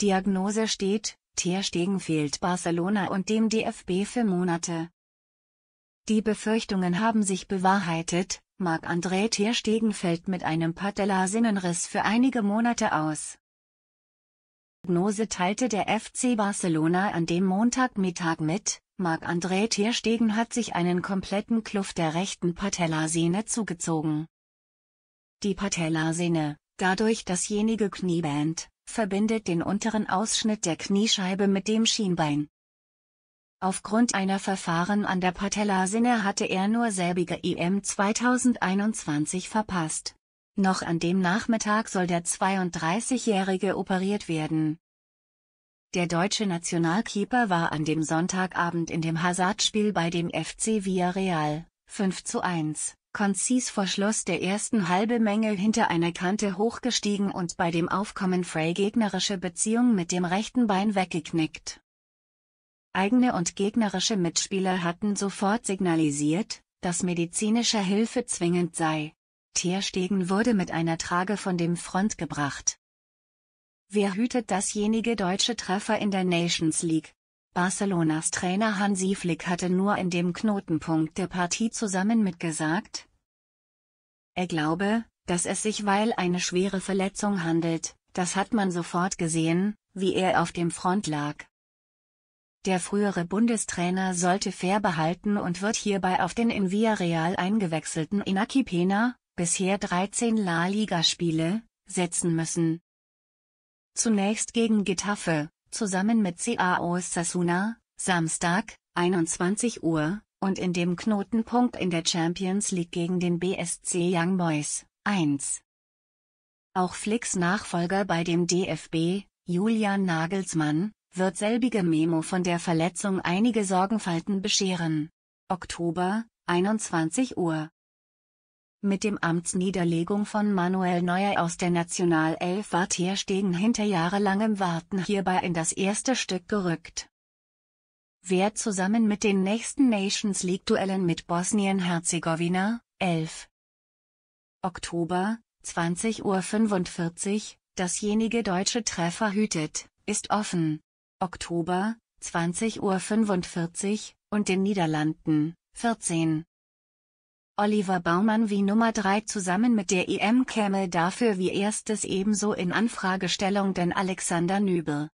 Diagnose steht, Ter Stegen fehlt Barcelona und dem DFB für Monate. Die Befürchtungen haben sich bewahrheitet, Marc-André Ter Stegen fällt mit einem patellar für einige Monate aus. Diagnose teilte der FC Barcelona an dem Montagmittag mit, Marc-André Ter Stegen hat sich einen kompletten Kluft der rechten Patellasehne zugezogen. Die Patellasehne, dadurch dasjenige Knieband, verbindet den unteren Ausschnitt der Kniescheibe mit dem Schienbein. Aufgrund einer Verfahren an der Patellasinne hatte er nur selbige IM e 2021 verpasst. Noch an dem Nachmittag soll der 32-Jährige operiert werden. Der deutsche Nationalkeeper war an dem Sonntagabend in dem Hazardspiel bei dem FC Villarreal 5 zu 1 Konzis vor Schluss der ersten halbe Menge hinter einer Kante hochgestiegen und bei dem Aufkommen Frey gegnerische Beziehung mit dem rechten Bein weggeknickt. Eigene und gegnerische Mitspieler hatten sofort signalisiert, dass medizinische Hilfe zwingend sei. Tierstegen wurde mit einer Trage von dem Front gebracht. Wer hütet dasjenige deutsche Treffer in der Nations League, Barcelonas Trainer Hansi Flick hatte nur in dem Knotenpunkt der Partie zusammen mitgesagt, er glaube, dass es sich weil eine schwere Verletzung handelt, das hat man sofort gesehen, wie er auf dem Front lag. Der frühere Bundestrainer sollte fair behalten und wird hierbei auf den in Villarreal eingewechselten Inaki Pena, bisher 13 La Liga-Spiele, setzen müssen. Zunächst gegen Getafe, zusammen mit CAO Sasuna, Samstag, 21 Uhr, und in dem Knotenpunkt in der Champions League gegen den BSC Young Boys, 1. Auch Flicks Nachfolger bei dem DFB, Julian Nagelsmann, wird selbige Memo von der Verletzung einige Sorgenfalten bescheren. Oktober, 21 Uhr. Mit dem Amtsniederlegung von Manuel Neuer aus der Nationalelf war Terstegen hinter jahrelangem Warten hierbei in das erste Stück gerückt. Wer zusammen mit den nächsten Nations League-Duellen mit Bosnien-Herzegowina, 11. Oktober, 20.45 Uhr, dasjenige deutsche Treffer hütet, ist offen. Oktober, 20.45 Uhr, und den Niederlanden, 14. Oliver Baumann wie Nummer 3 zusammen mit der EM käme dafür wie erstes ebenso in Anfragestellung denn Alexander Nübel